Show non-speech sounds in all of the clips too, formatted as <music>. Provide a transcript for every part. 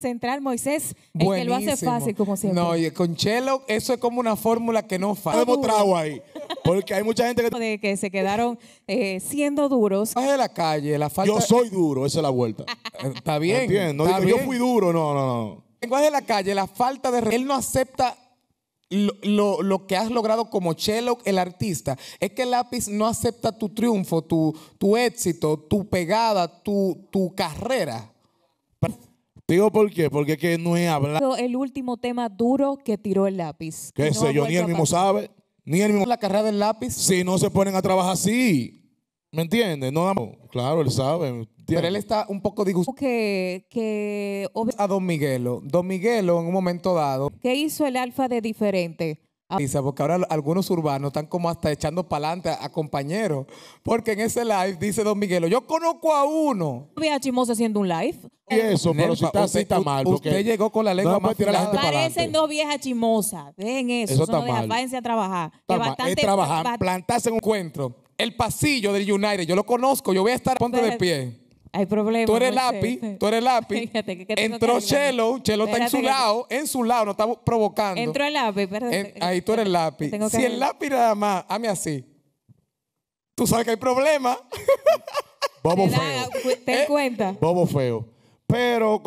central Moisés, el que lo hace fácil como siempre. No, y con Chelo eso es como una fórmula que no falla. Hemos trago ahí, porque hay mucha gente que... se quedaron eh, siendo duros. de la calle, la falta... Yo soy duro, esa es la vuelta. Eh, está bien. Yo fui duro, no, no, no. Lenguaje de la calle, la falta de... Él no acepta lo, que has logrado como Chelo, el artista, es que el lápiz no acepta tu triunfo, tu, tu éxito, tu pegada, tu, tu carrera. Digo, ¿por qué? Porque es que no he hablado. El último tema duro que tiró el lápiz. Qué sé yo, ni él mismo sabe. Ni él mismo. La carrera del lápiz. Si no se ponen a trabajar así. ¿Me entiendes? No, claro, él sabe. Pero él está un poco disgustado. Que, A Don Miguelo. Don Miguelo, en un momento dado. ¿Qué hizo el alfa de diferente? Ah. Porque ahora algunos urbanos están como hasta echando para adelante a, compañeros. Porque en ese live dice Don Miguelo, yo conozco a uno. a Chimosa haciendo un live. Y eso, pero si está así, está mal. Porque usted llegó con la lengua no más tirar la gente Parecen dos viejas chimosas Dejen eso. Eso, está mal. Váyanse a trabajar. que Bastante, trabajar, plantarse en un encuentro. El pasillo del United, yo lo conozco, yo voy a estar, ponte de pie. Hay problema. Tú eres lápiz, tú eres lápiz. <laughs> Entró Chelo, Chelo está en su lado, en su lado, no estamos provocando. Entró el lápiz, ahí tú eres el lápiz. Si el lápiz nada más, hame así. Tú sabes que hay problema. Bobo feo. ten ¿Eh? cuenta? Bobo feo. Pero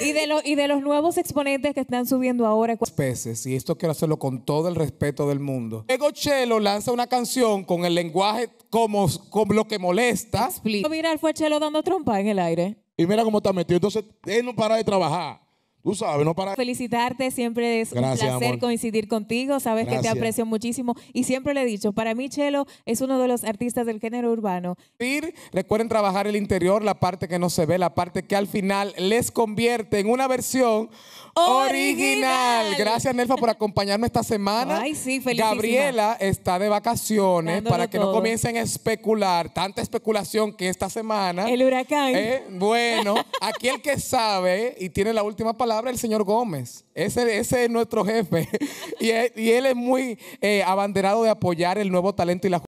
Y, de y, de los nuevos exponentes que están subiendo ahora. Peces, y esto quiero hacerlo con todo el respeto del mundo. Ego Chelo lanza una canción con el lenguaje como, lo que molesta. mira Viral fue Chelo dando trompa en el aire. Y mira cómo está metido. Entonces, él no para de trabajar. Tú sabes, no para. Felicitarte, siempre es un placer coincidir contigo. Sabes que te aprecio muchísimo. Y siempre le he dicho, para mí, Chelo es uno de los artistas del género urbano. Recuerden trabajar el interior, la parte que no se ve, la parte que al final les convierte en una versión original. Gracias, Nelfa, por <laughs> acompañarnos esta semana. Ay, sí, Gabriela está de vacaciones para que no comiencen a especular. Tanta especulación que esta semana. El huracán. Eh, bueno, aquí el que sabe y tiene la última palabra palabra el señor Gómez. Ese, ese es nuestro jefe. <laughs> y, él, es muy eh, abanderado de apoyar el nuevo talento y la